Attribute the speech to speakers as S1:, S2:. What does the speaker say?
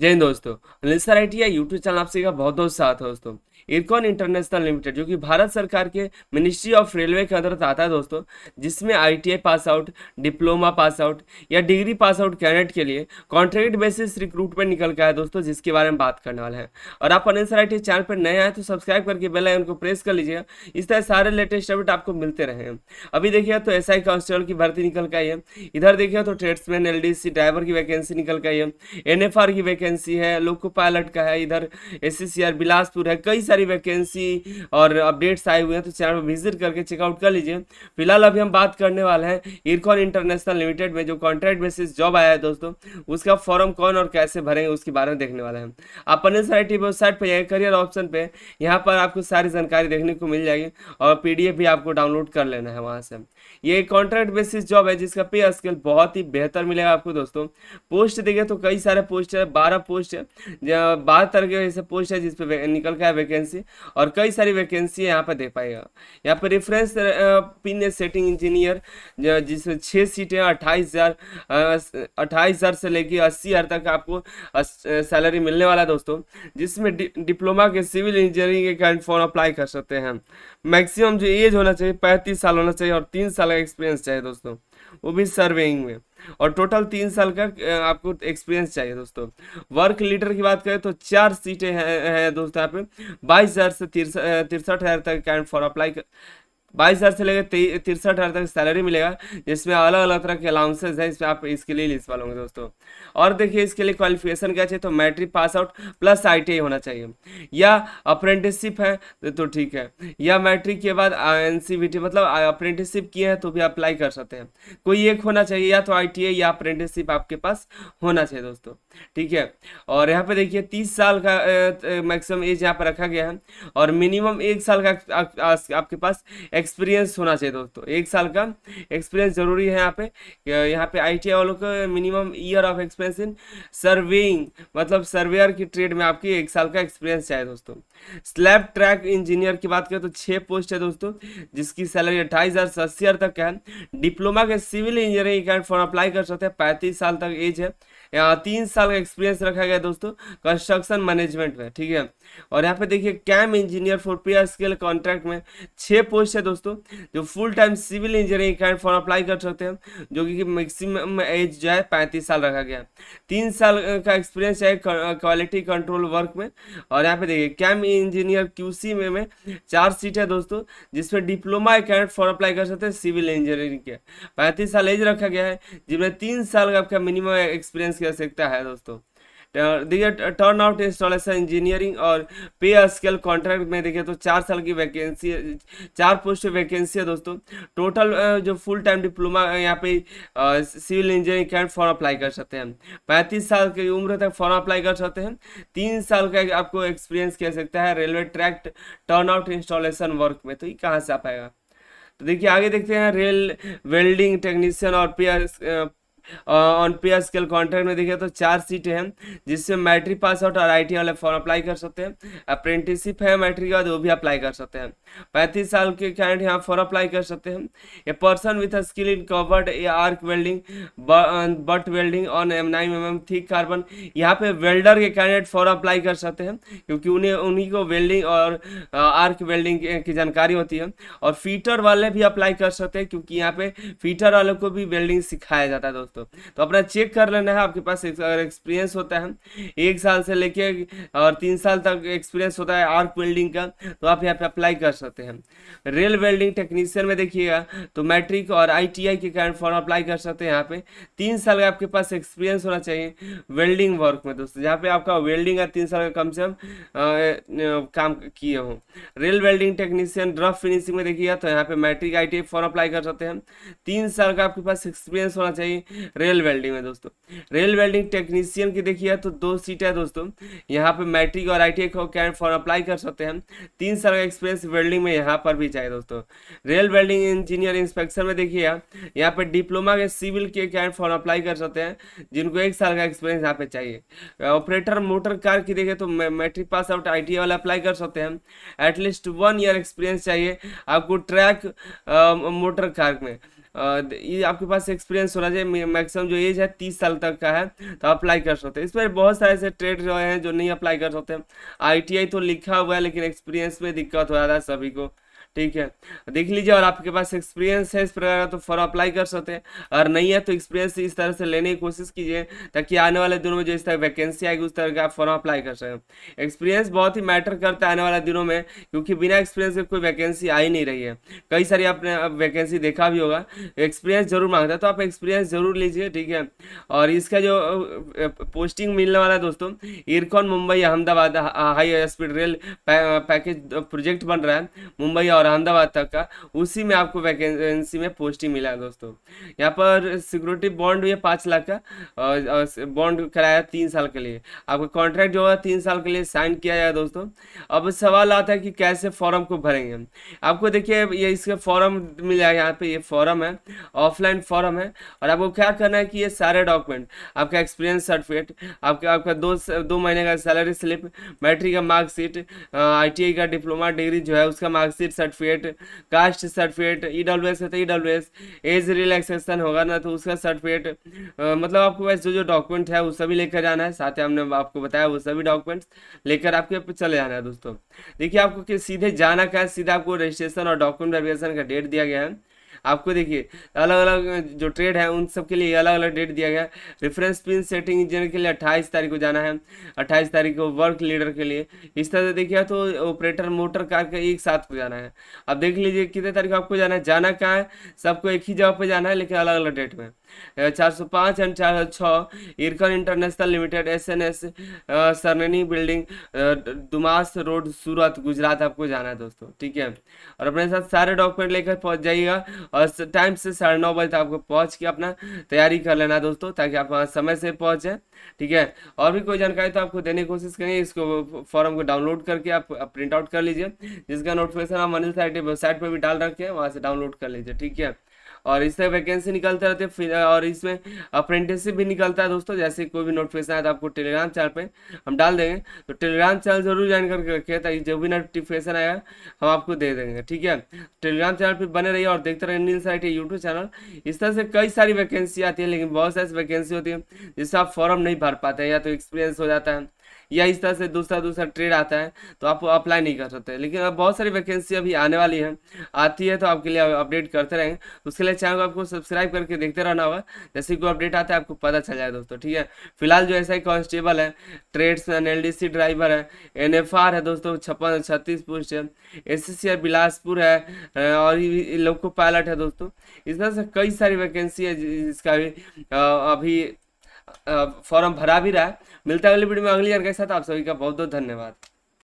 S1: जय हिंद दोस्तों Anil sir I T YouTube channel आप सभी का बहुत बहुत साथ है दोस्तों इरकॉन इंटरनेशनल लिमिटेड जो कि भारत सरकार के मिनिस्ट्री ऑफ रेलवे के अंतर्गत आता है दोस्तों जिसमें I pass out diploma pass out या डिग्री पास आउट कैंडिडेट के लिए कॉन्ट्रैक्ट बेसिस रिक्रूटमेंट निकल के आया दोस्तों जिसके बारे में बात करने वाले हैं और आप अनसर आई चैनल पर नए आए तो सब्सक्राइब करके बेल आइकन को प्रेस कर लीजिएगा इस तरह सारे लेटेस्ट अपडेट आपको मिलते रहे अभी देखिए तो एस आई कांस्टेबल की भर्ती निकल के आई है इधर देखिए तो ट्रेड्समैन एल ड्राइवर की वैकेंसी निकल के आई है एन की वैकेंसी है लोको पायलट का है इधर एस बिलासपुर है कई सारे सारी वैकेंसी और अपडेट्स आए हुए हैं तो चैनल पर विजिट करके चेकआउट कर लीजिए फिलहाल अभी हम बात करने वाले हैं इरकॉन इंटरनेशनल लिमिटेड में जो कॉन्ट्रैक्ट बेसिस जॉब आया है दोस्तों उसका फॉर्म कौन और कैसे भरेंगे उसके बारे में देखने वाले हैं आप पन्ने वेबसाइट पर जाए करियर ऑप्शन पर यहाँ पर आपको सारी जानकारी देखने को मिल जाएगी और पी भी आपको डाउनलोड कर लेना है वहाँ से ये कॉन्ट्रैक्ट बेसिस जॉब है जिसका पे स्केल बहुत ही बेहतर मिलेगा आपको दोस्तों पोस्ट देखें तो कई सारे पोस्ट है बारह पोस्ट है बारह तरह के ऐसे पोस्ट है जिसपे निकल का है वैकेंसी और कई सारी वैकेंसी यहाँ पर देख पाएगा यहाँ पर रेफरेंस पिन सेटिंग इंजीनियर जिसमें छः सीटें अट्ठाईस हज़ार अट्ठाईस हज़ार से लेकर अस्सी हज़ार तक आपको सैलरी मिलने वाला दोस्तों जिसमें डिप्लोमा के सिविल इंजीनियरिंग के कारण फॉर्म अप्लाई कर सकते हैं मैक्सिमम जो एज होना चाहिए पैंतीस साल होना चाहिए और तीन साल का एक्सपीरियंस चाहिए दोस्तों वो भी सर्वेइंग में और टोटल तीन साल का आपको एक्सपीरियंस चाहिए दोस्तों वर्क लीडर की बात करें तो चार सीटें हैं है दोस्तों यहाँ पे बाईस हज़ार से तिरसठ हज़ार तक कैंड फॉर अप्लाई बाईस हज़ार से लेकर तिरसठ हज़ार तक सैलरी मिलेगा जिसमें अलग अलग तरह के अलाउंसेज हैं इसमें आप इसके लिए लिस्ट होंगे दोस्तों और देखिए इसके लिए क्वालिफिकेशन क्या चाहिए तो matric pass out plus I होना चाहिए या अप्रेंटिसशिप है तो ठीक है या मैट्रिक के बाद एन मतलब अप्रेंटिसशिप किए हैं तो भी अप्लाई कर सकते हैं कोई एक होना चाहिए या तो आई या अप्रेंटिसशिप आपके पास होना चाहिए दोस्तों ठीक है और यहाँ पे देखिए तीस साल का मैक्सिमम एज यहाँ पर रखा गया है और मिनिमम एक साल का आपके पास एक्सपीरियंस होना चाहिए दोस्तों एक साल का एक्सपीरियंस जरूरी है यहाँ पे यहाँ पे आई टी वालों का minimum year of experience in surveying मतलब सर्वेयर की ट्रेड में आपकी एक साल का एक्सपीरियंस चाहिए दोस्तों स्लैब ट्रैक इंजीनियर की बात करें तो छः पोस्ट है दोस्तों जिसकी सैलरी अट्ठाईस हज़ार से अस्सी तक है डिप्लोमा के सिविल इंजीनियरिंग फॉर्म अप्लाई कर सकते हैं पैंतीस साल तक एज है यहाँ तीन साल का एक्सपीरियंस रखा गया दोस्तों कंस्ट्रक्शन मैनेजमेंट में ठीक है और यहाँ पे देखिए कैम engineer for pay scale contract में छः पोस्ट है दोस्तों जो फुल टाइम सिविल इंजीनियरिंग कैंड फॉर अप्लाई कर सकते हैं जो कि मैक्सिमम एज जो है पैंतीस साल रखा गया तीन साल का एक्सपीरियंस है क्वालिटी कंट्रोल वर्क में और यहाँ पे देखिए कैम इंजीनियर क्यू में, में चार सीट है दोस्तों जिसमें डिप्लोमा कैंड फॉर अप्लाई कर सकते हैं सिविल इंजीनियरिंग के पैंतीस साल एज रखा गया है जिसमें तीन साल का आपका मिनिमम एक्सपीरियंस की आवश्यकता है दोस्तों तो देखिए टर्न आउट इंस्टॉलेशन इंजीनियरिंग और पे स्केल कॉन्ट्रैक्ट में देखिए तो चार साल की वैकेंसी चार पोस्ट वैकेंसी है दोस्तों टोटल जो फुल टाइम डिप्लोमा यहाँ पे सिविल इंजीनियरिंग कैंड फॉर्म अप्लाई कर सकते हैं पैंतीस साल की उम्र तक फॉर्म अप्लाई कर सकते हैं तीन साल का आपको एक्सपीरियंस कह सकता है railway track turn out installation work में तो ये कहाँ से आ पाएगा तो देखिए आगे देखते हैं रेल वेल्डिंग टेक्नीशियन और पे ऑन पे स्केल कॉन्ट्रैक्ट में देखिए तो चार सीटें हैं जिससे मैट्रिक पास आउट और आई वाले फॉर्म अप्लाई कर सकते हैं अप्रेंटिसशिप है मैट्रिक के बाद वो भी अप्लाई कर सकते हैं पैंतीस साल के कैंडिडेट यहाँ फॉर अप्लाई कर सकते हैं a person with skill in covered a arc welding but welding on M nine M M thick carbon यहाँ पे वेल्डर के कैंडिडेट फॉर अप्लाई कर सकते हैं क्योंकि उन्हें उन्हीं को वेल्डिंग और आर्क वेल्डिंग की जानकारी होती है और फीटर वाले भी अप्लाई कर सकते हैं क्योंकि यहाँ पे फीटर वालों को भी वेल्डिंग सिखाया जाता है दोस्तों दोस्तों तो अपना चेक कर लेना है आपके पास अगर एक्सपीरियंस होता है एक साल से लेके और तीन साल तक एक्सपीरियंस होता है आर्क वेल्डिंग का तो आप यहाँ पे अप्लाई कर सकते हैं रेल वेल्डिंग टेक्नीशियन में देखिएगा तो मैट्रिक और आई के कारण फॉर्म अप्लाई कर सकते हैं यहाँ पे तीन साल का आपके पास एक्सपीरियंस होना चाहिए वेल्डिंग वर्क में दोस्तों जहाँ पे आपका वेल्डिंग का तीन साल का कम से कम काम किए हों rail welding technician rough finishing में देखिएगा तो यहाँ पे मैट्रिक आई फॉर्म अप्लाई कर सकते हैं तीन साल का आपके पास एक्सपीरियंस होना चाहिए रेल वेल्डिंग में दोस्तों रेल वेल्डिंग टेक्नीशियन की देखिए तो दो सीट है दोस्तों यहाँ पे मैट्रिक और I T can form apply कर सकते हैं तीन साल का एक्सपीरियंस वेल्डिंग में यहाँ पर भी चाहिए दोस्तों रेल वेल्डिंग इंजीनियर इंस्पेक्शन में देखिए यहाँ पे डिप्लोमा के सिविल के कैन फॉर्म अप्लाई कर सकते हैं जिनको एक साल का एक्सपीरियंस यहाँ पे चाहिए ऑपरेटर मोटर कार की देखिए तो मैट्रिक पास आउट आई वाला अप्लाई कर सकते हैं एटलीस्ट वन ईयर एक्सपीरियंस चाहिए आपको ट्रैक मोटर कार में ये आपके पास एक्सपीरियंस होना चाहिए मैक्सिमम जो एज है तीस साल तक का है तो अप्लाई कर सकते हैं इसमें बहुत सारे ऐसे ट्रेड जो हैं जो नहीं अप्लाई कर सकते आई तो लिखा हुआ है लेकिन एक्सपीरियंस में दिक्कत हो रहा है सभी को ठीक है देख लीजिए और आपके पास एक्सपीरियंस है इस प्रकार का तो फॉर अप्लाई कर सकते हैं और नहीं है तो एक्सपीरियंस इस तरह से लेने की कोशिश कीजिए ताकि आने वाले दिनों में जो इस तरह वैकेंसी आएगी उस तरह का आप फॉर्म अप्लाई कर सकें एक्सपीरियंस बहुत ही मैटर करता है आने वाले दिनों में क्योंकि बिना एक्सपीरियंस के कोई वैकेंसी आ ही नहीं रही है कई सारी आपने वैकेंसी देखा भी होगा एक्सपीरियंस जरूर मांगता है तो आप एक्सपीरियंस जरूर लीजिए ठीक है और इसका जो पोस्टिंग मिलने वाला है दोस्तों IRCON Mumbai Ahmedabad high speed rail package project बन रहा है मुंबई और और अहमदाबाद तक का उसी में आपको वैकेंसी में पोस्टिंग मिला दोस्तों यहाँ पर सिक्योरिटी बॉन्ड ये पाँच लाख का और बॉन्ड कराया तीन साल के लिए आपका कॉन्ट्रैक्ट जो होगा तीन साल के लिए साइन किया जाए दोस्तों अब सवाल आता है कि कैसे फॉर्म को भरेंगे आपको देखिए ये इसका फॉर्म मिल जाएगा यहाँ पर ये फॉर्म है ऑफलाइन फॉर्म है और आपको क्या करना है कि ये सारे डॉक्यूमेंट आपका एक्सपीरियंस सर्टिफिकेट आपका आपका दो दो महीने का सैलरी स्लिप मैट्रिक का मार्कशीट आई का डिप्लोमा डिग्री जो है उसका marksheet certificate certificate caste certificate E W S है तो E W S age relaxation होगा ना तो उसका सर्टिफिकेट मतलब आपको पास जो जो डॉक्यूमेंट है वो सभी लेकर जाना है साथ ही हमने आपको बताया वो सभी डॉक्यूमेंट्स लेकर आपके चले जाना है दोस्तों देखिए आपको सीधे जाना का है सीधे आपको रजिस्ट्रेशन और डॉक्यूमेंट वेरिफिकेशन का डेट दिया गया है आपको देखिए अलग अलग जो ट्रेड है उन सब के लिए अलग अलग डेट दिया गया रेफरेंस पिन सेटिंग इंजीनियर के लिए अट्ठाईस तारीख को जाना है अट्ठाईस तारीख को वर्क लीडर के लिए इस तरह से देखिए तो ऑपरेटर मोटर कार का एक साथ को जाना है अब देख लीजिए कितने तारीख को आपको जाना है जाना कहाँ है सबको एक ही जगह पर जाना है लेकिन अलग अलग डेट में चार सौ पाँच एंड चार सौ छः IRCON International Limited S N S सरननी बिल्डिंग दुमास रोड सूरत गुजरात आपको जाना है दोस्तों ठीक है और अपने साथ सारे डॉक्यूमेंट लेकर पहुंच जाइएगा और टाइम से साढ़े नौ बजे तक आपको पहुँच के अपना तैयारी कर लेना दोस्तों ताकि आप वहाँ समय से पहुँच जाए ठीक है और भी कोई जानकारी तो आपको देने की कोशिश करेंगे इसको फॉर्म को डाउनलोड करके आप प्रिंट आउट कर लीजिए जिसका नोटिफिकेशन आप मनी साइट वेबसाइट पर भी डाल रखें वहाँ से डाउनलोड कर लीजिए ठीक है और इससे वैकेंसी निकलते रहते हैं और इसमें अप्रेंटिसशिप भी निकलता है दोस्तों जैसे कोई भी नोटिफिकेशन आए तो आपको टेलीग्राम चैनल पर हम डाल देंगे तो टेलीग्राम चैनल जरूर ज्वाइन करके रखिए ताकि जो भी नोटिफिकेशन आएगा हम आपको दे देंगे ठीक है टेलीग्राम चैनल पर बने रहिए और देखते रहिए नील साइट यूट्यूब चैनल इस तरह से कई सारी वैकेंसी आती है लेकिन बहुत सारी वैकेंसी होती है जिससे आप फॉर्म नहीं भर पाते हैं या तो एक्सपीरियंस हो जाता है या इस तरह से दूसरा दूसरा ट्रेड आता है तो आप अप्लाई नहीं कर सकते लेकिन अब बहुत सारी वैकेंसी अभी आने वाली है आती है तो आपके लिए अपडेट करते रहेंगे उसके लिए चैनल को आपको सब्सक्राइब करके देखते रहना होगा जैसे कोई अपडेट आता है आपको पता चल जाए दोस्तों ठीक है फिलहाल जो ऐसा ही कॉन्स्टेबल है ट्रेड्स एन एल ड्राइवर है एन है दोस्तों छप्पन छत्तीस पोस्ट है एस है बिलासपुर है और लोको पायलट है दोस्तों इस तरह से कई सारी वैकेंसी है जिसका भी अभी फॉर्म भरा भी रहा है मिलता है अगली वीडियो में अगली जानकारी के साथ आप सभी का बहुत बहुत धन्यवाद